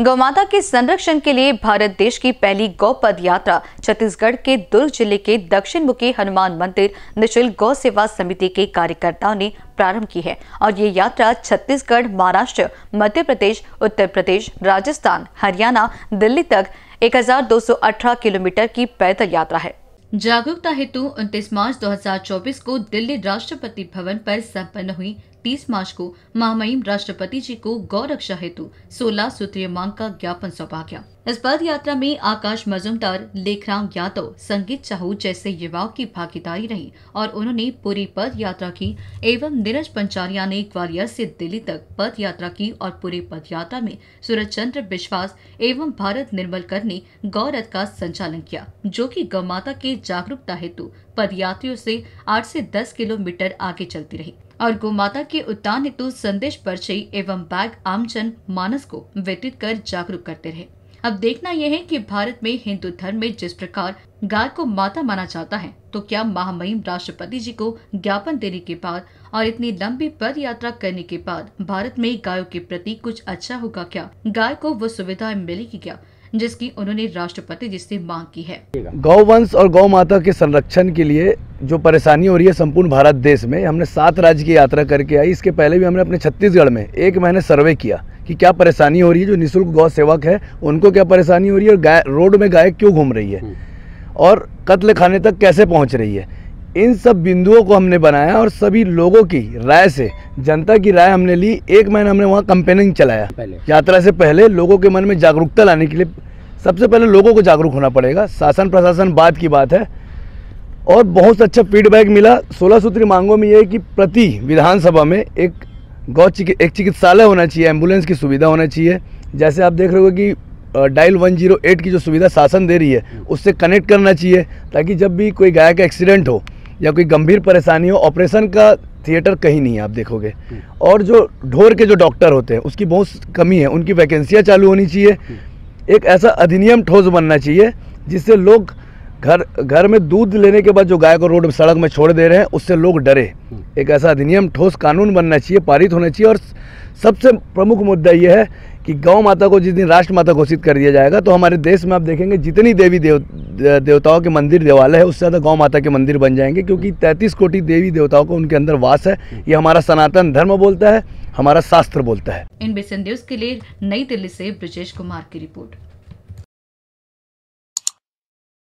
गौमाता के संरक्षण के लिए भारत देश की पहली गौ पद यात्रा छत्तीसगढ़ के दुर्ग जिले के दक्षिण मुखी हनुमान मंदिर निशुल्क गौ सेवा समिति के कार्यकर्ताओं ने प्रारंभ की है और ये यात्रा छत्तीसगढ़ महाराष्ट्र मध्य प्रदेश उत्तर प्रदेश राजस्थान हरियाणा दिल्ली तक 1218 किलोमीटर की पैदल यात्रा है जागरूकता हेतु 29 मार्च 2024 को दिल्ली राष्ट्रपति भवन पर संपन्न हुई 30 मार्च को महामहिम राष्ट्रपति जी को गौरक्षा हेतु 16 सूत्रीय मांग का ज्ञापन सौंपा गया इस पद यात्रा में आकाश मजुमदार लेखराम यादव संगीत चाहू जैसे युवाओं की भागीदारी रही और उन्होंने पूरी पद यात्रा की एवं नीरज पंचारिया ने ग्वालियर से दिल्ली तक पद यात्रा की और पूरी पद यात्रा में सूरज चंद्र विश्वास एवं भारत निर्मल कर ने गौरथ का संचालन किया जो कि गौ माता के जागरूकता हेतु पद यात्रियों से आठ से दस किलोमीटर आगे चलती रही और माता के उत्थान हेतु संदेश पर्ची एवं बैग आमजन मानस को वितरित कर जागरूक करते रहे अब देखना यह है कि भारत में हिंदू धर्म में जिस प्रकार गाय को माता माना जाता है तो क्या महामहिम राष्ट्रपति जी को ज्ञापन देने के बाद और इतनी लंबी पद यात्रा करने के बाद भारत में गायों के प्रति कुछ अच्छा होगा क्या गाय को वो सुविधाएं मिलेगी क्या जिसकी उन्होंने राष्ट्रपति जी से मांग की है गौ वंश और गौ माता के संरक्षण के लिए जो परेशानी हो रही है संपूर्ण भारत देश में हमने सात राज्य की यात्रा करके आई इसके पहले भी हमने अपने छत्तीसगढ़ में एक महीने सर्वे किया कि क्या परेशानी हो रही है जो निःशुल्क गौ सेवक है उनको क्या परेशानी हो रही है और गाय रोड में गाय क्यों घूम रही है हम्म। और कत्ल खाने तक कैसे पहुँच रही है इन सब बिंदुओं को हमने बनाया और सभी लोगों की राय से जनता की राय हमने ली एक महीना हमने वहाँ कंपेनिंग चलाया पहले यात्रा से पहले लोगों के मन में जागरूकता लाने के लिए सबसे पहले लोगों को जागरूक होना पड़ेगा शासन प्रशासन बाद की बात है और बहुत अच्छा फीडबैक मिला सोलह सूत्री मांगों में ये कि प्रति विधानसभा में एक गौ चिक, एक चिकित्सालय होना चाहिए एम्बुलेंस की सुविधा होना चाहिए जैसे आप देख रहे हो कि डायल वन जीरो एट की जो सुविधा शासन दे रही है हम्म। उससे कनेक्ट करना चाहिए ताकि जब भी कोई गाय का एक्सीडेंट हो या कोई गंभीर परेशानी हो ऑपरेशन का थिएटर कहीं नहीं है आप देखोगे हम्म। और जो ढोर के जो डॉक्टर होते हैं उसकी बहुत कमी है उनकी वैकेंसियाँ चालू होनी चाहिए हम्म। एक ऐसा अधिनियम ठोस बनना चाहिए जिससे लोग घर घर में दूध लेने के बाद जो गाय को रोड सड़क में छोड़ दे रहे हैं उससे लोग डरे हम्म। एक ऐसा अधिनियम ठोस कानून बनना चाहिए पारित होना चाहिए और सबसे प्रमुख मुद्दा यह है कि गौ माता को जिस दिन राष्ट्र माता घोषित कर दिया जाएगा तो हमारे देश में आप देखेंगे जितनी देवी देव देवताओं के मंदिर देवालय है उससे ज़्यादा गौ माता के मंदिर बन जाएंगे क्योंकि 33 कोटि देवी देवताओं को उनके अंदर वास है हम्म। ये हमारा सनातन धर्म बोलता है हमारा शास्त्र बोलता है इन बेसन के लिए नई दिल्ली से ब्रजेश कुमार की रिपोर्ट